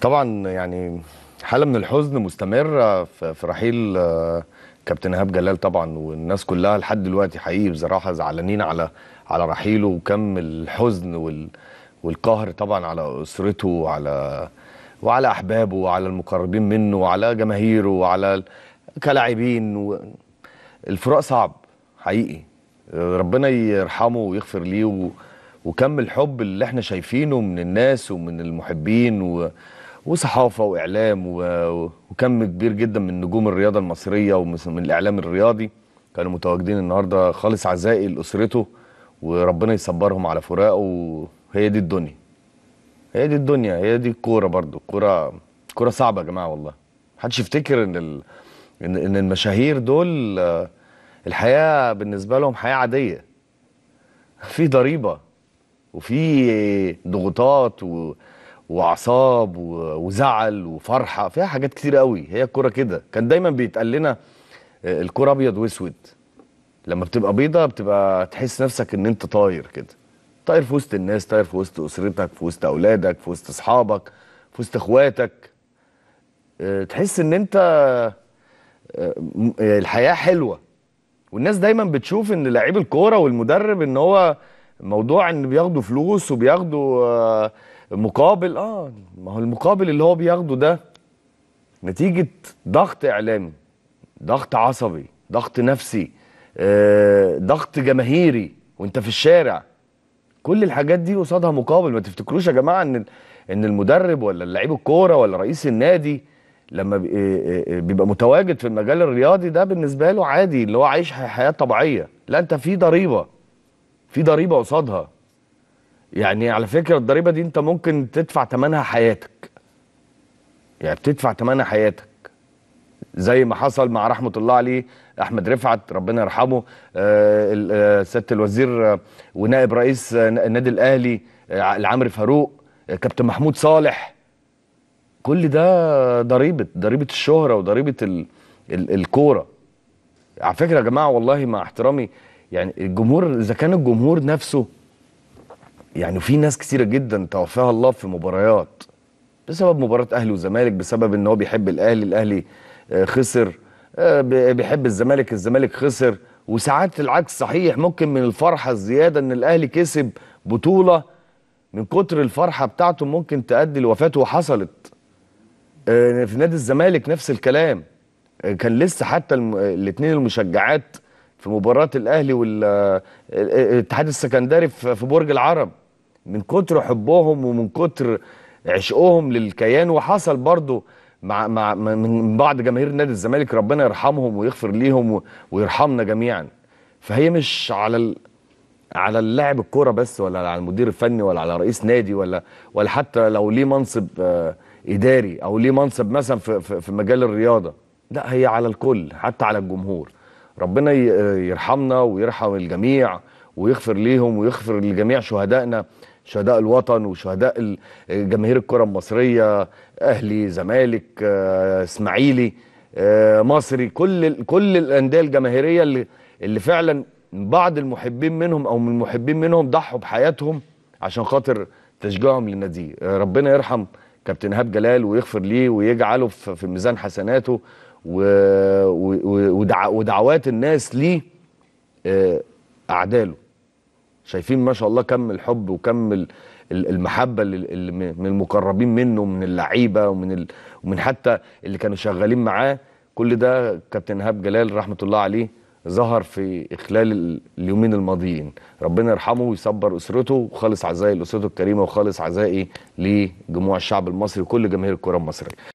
طبعا يعني حاله من الحزن مستمره في رحيل آه، كابتن ايهاب جلال طبعا والناس كلها لحد دلوقتي حقيقي بصراحه زعلانين على على رحيله وكم الحزن وال والقهر طبعا على اسرته وعلى وعلى احبابه وعلى المقربين منه وعلى جماهيره وعلى كلاعبين الفراق صعب حقيقي ربنا يرحمه ويغفر ليه وكم الحب اللي احنا شايفينه من الناس ومن المحبين و... وصحافه واعلام وكم كبير جدا من نجوم الرياضه المصريه ومن الاعلام الرياضي كانوا متواجدين النهارده خالص عزائي لاسرته وربنا يصبرهم على فراقه وهي دي الدنيا هي دي الدنيا هي دي الكوره برضو الكوره كوره صعبه يا جماعه والله محدش يفتكر ان ال... ان ان المشاهير دول الحياه بالنسبه لهم حياه عاديه في ضريبه وفي ضغوطات و... واعصاب وزعل وفرحه فيها حاجات كتير قوي هي الكوره كده كان دايما بيتقال لنا آه، الكوره ابيض واسود لما بتبقى بيضه بتبقى تحس نفسك ان انت طاير كده طاير في وسط الناس طاير في وسط اسرتك في وسط اولادك في وسط اصحابك في وسط اخواتك آه، تحس ان انت آه، الحياه حلوه والناس دايما بتشوف ان لعيب الكوره والمدرب ان هو موضوع ان بياخدوا فلوس وبياخدوا مقابل اه ما هو المقابل اللي هو بياخده ده نتيجه ضغط اعلامي ضغط عصبي ضغط نفسي آه، ضغط جماهيري وانت في الشارع كل الحاجات دي قصادها مقابل ما تفتكروش يا جماعه ان ان المدرب ولا لعيب الكوره ولا رئيس النادي لما آه، آه، آه، بيبقى متواجد في المجال الرياضي ده بالنسبه له عادي اللي هو عايش حياه طبيعيه لا انت في ضريبه في ضريبه قصادها يعني على فكره الضريبه دي انت ممكن تدفع ثمنها حياتك يعني بتدفع ثمنها حياتك زي ما حصل مع رحمه الله عليه احمد رفعت ربنا يرحمه سياده آه، الوزير آه، ونائب رئيس آه، النادي الاهلي العمري فاروق كابتن محمود صالح كل ده ضريبه ضريبه الشهره وضريبه ال ال الكوره على فكره يا جماعه والله مع احترامي يعني الجمهور اذا كان الجمهور نفسه يعني في ناس كثيره جدا توفاها الله في مباريات بسبب مباراه اهلي وزمالك بسبب ان هو بيحب الاهلي الاهلي آه، خسر آه، بيحب الزمالك الزمالك خسر وساعات العكس صحيح ممكن من الفرحه الزياده ان الاهلي كسب بطوله من كتر الفرحه بتاعته ممكن تؤدي لوفاته وحصلت آه، في نادي الزمالك نفس الكلام كان لسه حتى الاثنين المشجعات في مباراه الاهلي والاتحاد آه، آه، السكندري في برج العرب من كتر حبهم ومن كتر عشقهم للكيان وحصل برضه مع مع من بعض جماهير نادي الزمالك ربنا يرحمهم ويغفر ليهم ويرحمنا جميعا فهي مش على على اللاعب الكوره بس ولا على المدير الفني ولا على رئيس نادي ولا ولا حتى لو ليه منصب آه، اداري او ليه منصب مثلا في في مجال الرياضه لا هي على الكل حتى على الجمهور ربنا يرحمنا ويرحم الجميع ويغفر ليهم ويغفر لجميع شهدائنا شهداء الوطن وشهداء جماهير الكره المصريه اهلي زمالك آه، اسماعيلي آه، مصري كل كل الانديه الجماهيريه اللي اللي فعلا بعض المحبين منهم او من المحبين منهم ضحوا بحياتهم عشان خاطر تشجيعهم للنادي آه، ربنا يرحم كابتن ايهاب جلال ويغفر ليه ويجعله في ميزان حسناته ودعوات الناس ليه آه، اعداله شايفين ما شاء الله كم الحب وكم المحبه اللي من المقربين منه من اللعيبه ومن ال... ومن حتى اللي كانوا شغالين معاه كل ده كابتن ايهاب جلال رحمه الله عليه ظهر في خلال اليومين الماضيين ربنا يرحمه ويصبر اسرته وخالص عزائي لاسرته الكريمه وخالص عزائي لجموع الشعب المصري وكل جماهير الكره المصريه